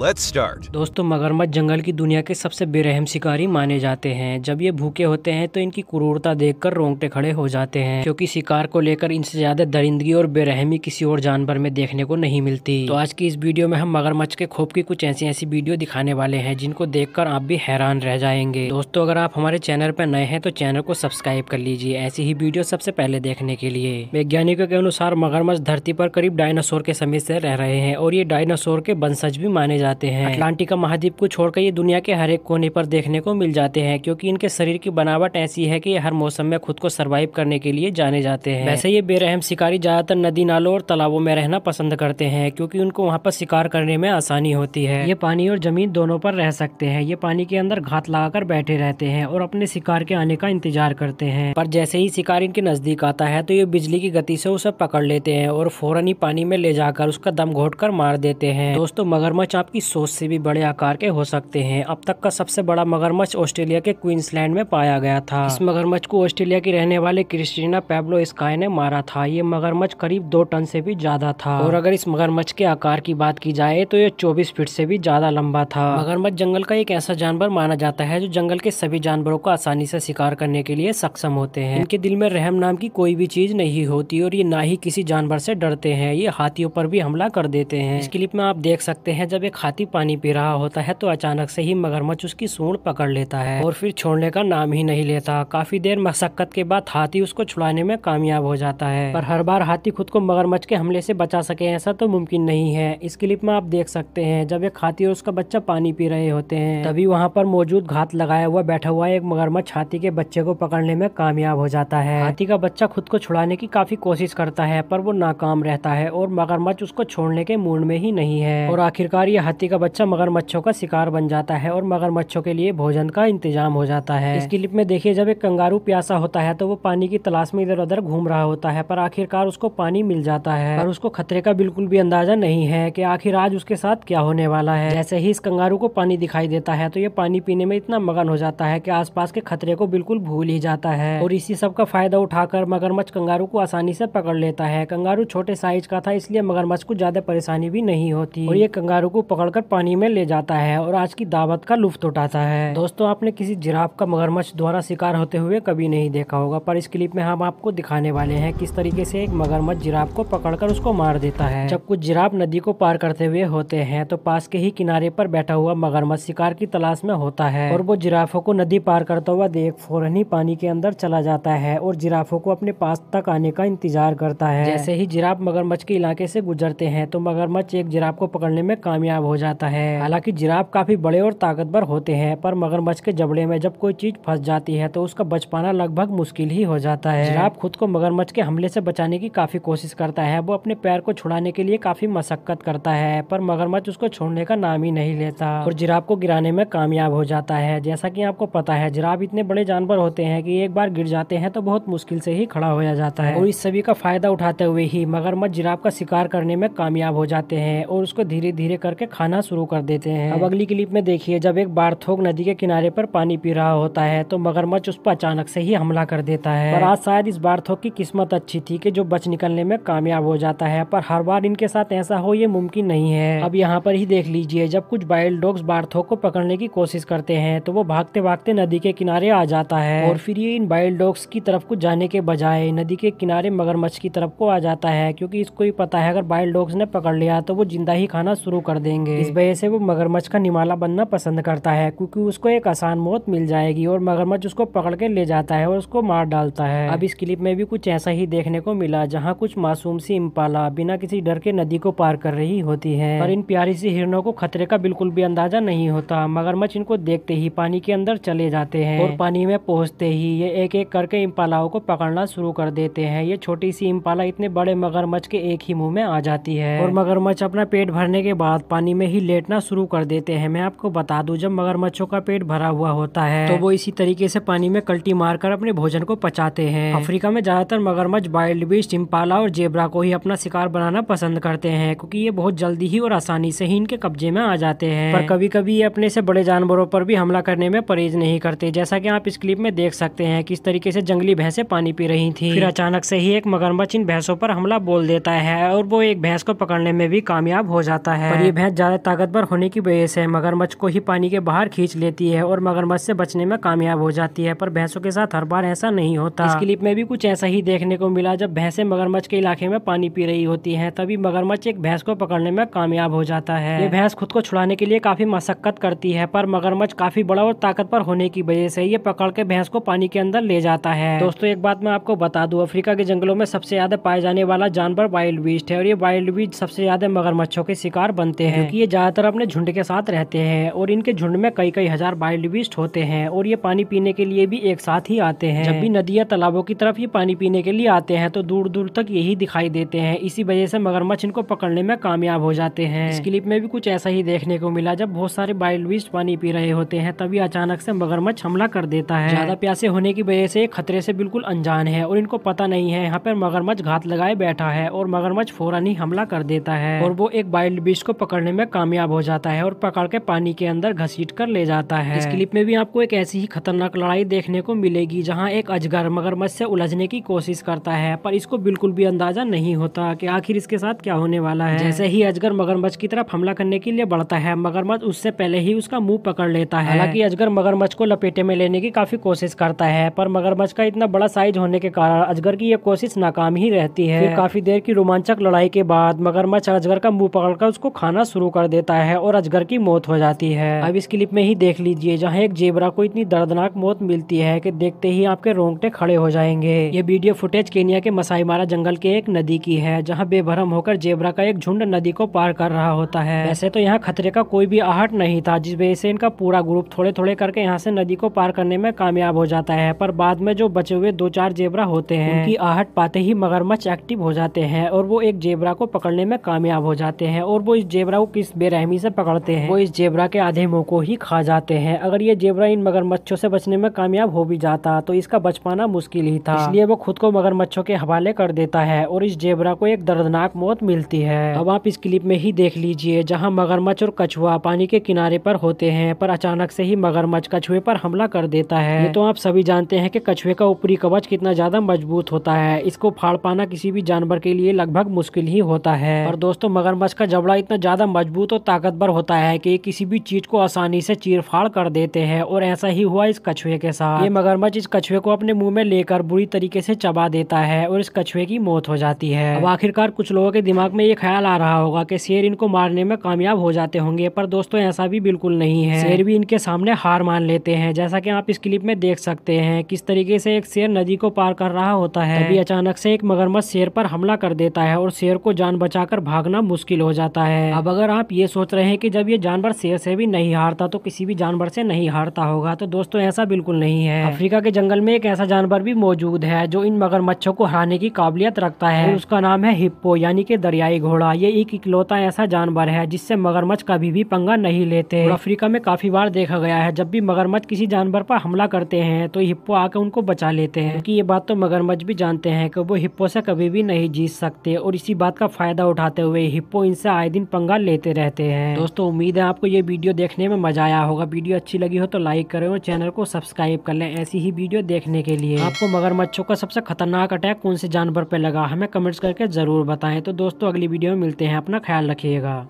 Let's start दोस्तों मगरमच्छ जंगल की दुनिया के सबसे बेरहम शिकारी माने जाते हैं जब ये भूखे होते हैं तो इनकी क्रूरता देखकर रोंगटे खड़े हो जाते हैं क्योंकि शिकार को लेकर इनसे ज्यादा दरिंदगी और बेरहमी किसी और जानवर में देखने को नहीं मिलती तो आज की इस वीडियो में हम मगरमच्छ के खोप की कुछ ऐसी ऐसी वीडियो दिखाने वाले हैं जिनको देख आप भी हैरान रह जाएंगे दोस्तों अगर आप हमारे चैनल पर नए हैं तो चैनल को सब्सक्राइब कर लीजिए ऐसी ही वीडियो सबसे पहले देखने के लिए वैज्ञानिकों के अनुसार मगरमच्छ धरती पर करीब डायनासोर के समय से रह रहे हैं और ये डायनासोर के वंशज भी माने जाते जाते हैं अटलांटिका महाद्वीप को छोड़कर ये दुनिया के हर एक कोने पर देखने को मिल जाते हैं क्योंकि इनके शरीर की बनावट ऐसी है कि हर मौसम में खुद को सर्वाइव करने के लिए जाने जाते हैं वैसे ये बेरहम शिकारी ज्यादातर नदी नालों और तालाबों में रहना पसंद करते हैं क्योंकि उनको वहाँ पर शिकार करने में आसानी होती है ये पानी और जमीन दोनों पर रह सकते हैं ये पानी के अंदर घात लगाकर बैठे रहते हैं और अपने शिकार के आने का इंतजार करते हैं पर जैसे ही शिकार इनके नजदीक आता है तो ये बिजली की गति से उसे पकड़ लेते हैं और फौरन ही पानी में ले जाकर उसका दम घोट कर मार देते हैं दोस्तों मगरमच्छ आपकी की सोच से भी बड़े आकार के हो सकते हैं अब तक का सबसे बड़ा मगरमच्छ ऑस्ट्रेलिया के क्वींसलैंड में पाया गया था इस मगरमच्छ को ऑस्ट्रेलिया की रहने वाले क्रिस्टीना पेब्लो स्काय ने मारा था ये मगरमच्छ करीब दो टन से भी ज्यादा था और अगर इस मगरमच्छ के आकार की बात की जाए तो ये चौबीस फीट से भी ज्यादा लंबा था मगरमच्छ जंगल का एक ऐसा जानवर माना जाता है जो जंगल के सभी जानवरों को आसानी से शिकार करने के लिए सक्षम होते हैं इनके दिल में रहम नाम की कोई भी चीज नहीं होती और ये ना ही किसी जानवर से डरते हैं ये हाथियों पर भी हमला कर देते हैं इस क्लिप में आप देख सकते हैं जब एक खाती पानी पी रहा होता है तो अचानक से ही मगरमच्छ उसकी सूंड पकड़ लेता है और फिर छोड़ने का नाम ही नहीं लेता काफी देर मशक्कत के बाद हाथी उसको छुड़ाने में कामयाब हो जाता है पर हर बार हाथी खुद को मगरमच्छ के हमले से बचा सके ऐसा तो मुमकिन नहीं है इस क्लिप में आप देख सकते हैं जब एक हाथी और उसका बच्चा पानी पी रहे होते हैं तभी वहाँ पर मौजूद घात लगाया हुआ बैठा हुआ एक मगरमच्छ हाथी के बच्चे को पकड़ने में कामयाब हो जाता है हाथी का बच्चा खुद को छुड़ाने की काफी कोशिश करता है पर वो नाकाम रहता है और मगरमच्छ उसको छोड़ने के मूड में ही नहीं है और आखिरकार ये हाथी का बच्चा मगरमच्छों का शिकार बन जाता है और मगरमच्छों के लिए भोजन का इंतजाम हो जाता है इस क्लिप में देखिए जब एक कंगारू प्यासा होता है तो वो पानी की तलाश में इधर उधर घूम रहा होता है पर आखिरकार उसको पानी मिल जाता है और उसको खतरे का बिल्कुल भी अंदाजा नहीं है की आखिर आज उसके साथ क्या होने वाला है जैसे ही इस कंगारू को पानी दिखाई देता है तो ये पानी पीने में इतना मगन हो जाता है की आस के खतरे को बिल्कुल भूल ही जाता है और इसी सब का फायदा उठाकर मगरमच्छ कंगारू को आसानी से पकड़ लेता है कंगारू छोटे साइज का था इसलिए मगरमच्छ को ज्यादा परेशानी भी नहीं होती और ये कंगारू को पकड़ दौड़कर पानी में ले जाता है और आज की दावत का लुफ्त उठाता है दोस्तों आपने किसी जिराफ का मगरमच्छ द्वारा शिकार होते हुए कभी नहीं देखा होगा पर इस क्लिप में हम आपको दिखाने वाले हैं किस तरीके से एक मगरमच्छ जिराफ को पकड़कर उसको मार देता है जब कुछ जिराफ नदी को पार करते हुए होते हैं तो पास के ही किनारे पर बैठा हुआ मगरमच्छ शिकार की तलाश में होता है और वो जिराफों को नदी पार करता हुआ देख फौरन ही पानी के अंदर चला जाता है और जिराफों को अपने पास तक आने का इंतजार करता है जैसे ही जिराफ मगरमच्छ के इलाके से गुजरते हैं तो मगरमच्छ एक जिराफ को पकड़ने में कामयाब हो हो जाता है हालांकि जिराफ काफी बड़े और ताकतवर होते हैं पर मगरमच्छ के जबड़े में जब कोई चीज फंस जाती है तो उसका बच पाना लगभग मुश्किल ही हो जाता है जिराफ खुद को मगरमच्छ के हमले से बचाने की काफी कोशिश करता है वो अपने पैर को छुड़ाने के लिए काफी मशक्कत करता है पर मगरमच्छ उसको छोड़ने का नाम ही नहीं लेता और जिराफ को गिराने में कामयाब हो जाता है जैसा की आपको पता है जिराफ इतने बड़े जानवर होते हैं की एक बार गिर जाते हैं तो बहुत मुश्किल से ही खड़ा हो जाता है और इस सभी का फायदा उठाते हुए ही मगरमच्छ जिराफ का शिकार करने में कामयाब हो जाते हैं और उसको धीरे धीरे करके खाने खाना शुरू कर देते हैं अब अगली क्लिप में देखिए जब एक बारथोक नदी के किनारे पर पानी पी रहा होता है तो मगरमच्छ उस पर अचानक से ही हमला कर देता है पर आज शायद इस बारथोक की किस्मत अच्छी थी कि जो बच निकलने में कामयाब हो जाता है पर हर बार इनके साथ ऐसा हो ये मुमकिन नहीं है अब यहाँ पर ही देख लीजिए जब कुछ बाइल डॉग्स बारथोक को पकड़ने की कोशिश करते हैं तो वो भागते भागते नदी के किनारे आ जाता है और फिर ये इन बाइल डॉग्स की तरफ को जाने के बजाय नदी के किनारे मगरमच्छ की तरफ को आ जाता है क्योंकि इसको ही पता है अगर बाइल डॉग्स ने पकड़ लिया तो वो जिंदा ही खाना शुरू कर देंगे होंगे इस वजह से वो मगरमच्छ का निमाला बनना पसंद करता है क्योंकि उसको एक आसान मौत मिल जाएगी और मगरमच्छ उसको पकड़ के ले जाता है और उसको मार डालता है अब इस क्लिप में भी कुछ ऐसा ही देखने को मिला जहाँ कुछ मासूम सी इम्पाला बिना किसी डर के नदी को पार कर रही होती है और इन प्यारी सी हिरणों को खतरे का बिल्कुल भी अंदाजा नहीं होता मगरमच्छ इनको देखते ही पानी के अंदर चले जाते हैं और पानी में पहुंचते ही ये एक एक करके इम्पालाओं को पकड़ना शुरू कर देते हैं ये छोटी सी इम्पाला इतने बड़े मगरमच्छ के एक ही मुंह में आ जाती है और मगरमच्छ अपना पेट भरने के बाद पानी में ही लेटना शुरू कर देते हैं मैं आपको बता दूं जब मगरमच्छों का पेट भरा हुआ होता है तो वो इसी तरीके से पानी में कल्टी मारकर अपने भोजन को पचाते हैं अफ्रीका में ज्यादातर मगरमच्छ वाइल्ड बीस्ट इम्पाला और जेबरा को ही अपना शिकार बनाना पसंद करते हैं क्योंकि ये बहुत जल्दी ही और आसानी से ही इनके कब्जे में आ जाते हैं पर कभी कभी ये अपने से बड़े जानवरों पर भी हमला करने में परहेज नहीं करते जैसा की आप इस क्लिप में देख सकते हैं किस तरीके से जंगली भैंसे पानी पी रही थी फिर अचानक से ही एक मगरमच्छ इन भैंसों पर हमला बोल देता है और वो एक भैंस को पकड़ने में भी कामयाब हो जाता है ये भैंस ज़्यादा ताकतवर होने की वजह से मगरमच्छ को ही पानी के बाहर खींच लेती है और मगरमच्छ से बचने में कामयाब हो जाती है पर भैंसों के साथ हर बार ऐसा नहीं होता इस क्लिप में भी कुछ ऐसा ही देखने को मिला जब भैंसें मगरमच्छ के इलाके में पानी पी रही होती है तभी मगरमच्छ एक भैंस को पकड़ने में कामयाब हो जाता है ये भैंस खुद को छुड़ाने के लिए काफी मशक्कत करती है पर मगरमच्छ काफी बड़ा और ताकतवर होने की वजह से ये पकड़ के भैंस को पानी के अंदर ले जाता है दोस्तों एक बात मैं आपको बता दूं अफ्रीका के जंगलों में सबसे ज्यादा पाए जाने वाला जानवर वाइल्ड बीस्ट है और ये वाइल्ड बीस्ट सबसे ज्यादा मगरमच्छों के शिकार बनते हैं ये ज़्यादातर अपने झुंड के साथ रहते हैं और इनके झुंड में कई कई हज़ार बायोलिविस्ट होते हैं और ये पानी पीने के लिए भी एक साथ ही आते हैं जब भी नदी या तालाबों की तरफ ये पानी पीने के लिए आते हैं तो दूर दूर तक यही दिखाई देते हैं इसी वजह से मगरमच्छ इनको पकड़ने में कामयाब हो जाते हैं इस क्लिप में भी कुछ ऐसा ही देखने को मिला जब बहुत सारे बायोलिविस्ट पानी पी रहे होते हैं तभी अचानक से मगरमच्छ हमला कर देता है ज्यादा प्यासे होने की वजह से खतरे से बिल्कुल अनजान है और इनको पता नहीं है यहाँ पर मगरमच्छ घात लगाए बैठा है और मगरमच्छ फौरन ही हमला कर देता है और वो एक बायोलिविस्ट को पकड़ने में में कामयाब हो जाता है और पकड़ के पानी के अंदर घसीट कर ले जाता है इस क्लिप में भी आपको एक ऐसी ही खतरनाक लड़ाई देखने को मिलेगी जहाँ एक अजगर मगरमच्छ से उलझने की कोशिश करता है पर इसको बिल्कुल भी अंदाजा नहीं होता कि आखिर इसके साथ क्या होने वाला है जैसे ही अजगर मगरमच्छ की तरफ हमला करने के लिए बढ़ता है मगरमच्छ उससे पहले ही उसका मुंह पकड़ लेता है हालांकि अजगर मगरमच्छ को लपेटे में लेने की काफी कोशिश करता है पर मगरमच्छ का इतना बड़ा साइज होने के कारण अजगर की यह कोशिश नाकाम ही रहती है काफी देर की रोमांचक लड़ाई के बाद मगरमच्छ अजगर का मुंह पकड़कर उसको खाना शुरू कर देता है और अजगर की मौत हो जाती है अब इस क्लिप में ही देख लीजिए जहाँ एक जेबरा को इतनी दर्दनाक मौत मिलती है की देखते ही आपके रोंगटे खड़े हो जाएंगे ये वीडियो फुटेज केनिया के मसाईमारा जंगल के एक नदी की है जहाँ बेभरम होकर जेबरा का एक झुंड नदी को पार कर रहा होता है ऐसे तो यहाँ खतरे का कोई भी आहट नहीं था जिस वजह से इनका पूरा ग्रुप थोड़े थोड़े करके यहाँ से नदी को पार करने में कामयाब हो जाता है पर बाद में जो बचे हुए दो चार जेबरा होते हैं उनकी आहट पाते ही मगरमच्छ एक्टिव हो जाते हैं और वो एक जेबरा को पकड़ने में कामयाब हो जाते हैं और वो इस जेबरा को किस इस बेरहमी से पकड़ते हैं वो इस जेबरा के आधे मुंह को ही खा जाते हैं अगर ये जेबरा इन मगरमच्छों से बचने में कामयाब हो भी जाता तो इसका बच पाना मुश्किल ही था इसलिए वो खुद को मगरमच्छों के हवाले कर देता है और इस जेबरा को एक दर्दनाक मौत मिलती है अब आप इस क्लिप में ही देख लीजिए जहाँ मगरमच्छ और कछुआ पानी के किनारे पर होते हैं पर अचानक से ही मगरमच्छ कछुए पर हमला कर देता है तो आप सभी जानते हैं कि कछुए का ऊपरी कवच कितना ज्यादा मजबूत होता है इसको फाड़ पाना किसी भी जानवर के लिए लगभग मुश्किल ही होता है और दोस्तों मगरमच्छ का जबड़ा इतना ज्यादा मजबूत मजबूत तो और ताकतवर होता है कि किसी भी चीज को आसानी से चीरफाड़ कर देते हैं और ऐसा ही हुआ इस कछुए के साथ ये मगरमच्छ इस कछुए को अपने मुंह में लेकर बुरी तरीके से चबा देता है और इस कछुए की मौत हो जाती है अब आखिरकार कुछ लोगों के दिमाग में ये ख्याल आ रहा होगा की शेर इनको मारने में कामयाब हो जाते होंगे पर दोस्तों ऐसा भी बिल्कुल नहीं है शेर भी इनके सामने हार मान लेते हैं जैसा की आप इस क्लिप में देख सकते हैं किस तरीके से एक शेर नदी को पार कर रहा होता है अभी अचानक से एक मगरमच्छ शेर पर हमला कर देता है और शेर को जान बचाकर भागना मुश्किल हो जाता है अब अगर आप ये सोच रहे हैं कि जब ये जानवर शेर से भी नहीं हारता तो किसी भी जानवर से नहीं हारता होगा तो दोस्तों ऐसा बिल्कुल नहीं है अफ्रीका के जंगल में एक ऐसा जानवर भी मौजूद है जो इन मगरमच्छों को हराने की काबिलियत रखता है उसका नाम है हिप्पो यानी कि दरियाई घोड़ा ये एक इकलौता ऐसा जानवर है जिससे मगरमच्छ कभी भी पंगा नहीं लेते अफ्रीका में काफी बार देखा गया है जब भी मगरमच्छ किसी जानवर पर हमला करते हैं तो हिप्पो आकर उनको बचा लेते हैं की ये बात तो मगरमच्छ भी जानते हैं की वो हिप्पो से कभी भी नहीं जीत सकते और इसी बात का फायदा उठाते हुए हिप्पो इनसे आए दिन पंगा लेते देते रहते हैं दोस्तों उम्मीद है आपको ये वीडियो देखने में मजा आया होगा वीडियो अच्छी लगी हो तो लाइक करें और चैनल को सब्सक्राइब कर लें ऐसी ही वीडियो देखने के लिए आपको मगरमच्छों का सबसे खतरनाक अटैक कौन से जानवर पे लगा हमें कमेंट्स करके जरूर बताएं तो दोस्तों अगली वीडियो में मिलते हैं अपना ख्याल रखिएगा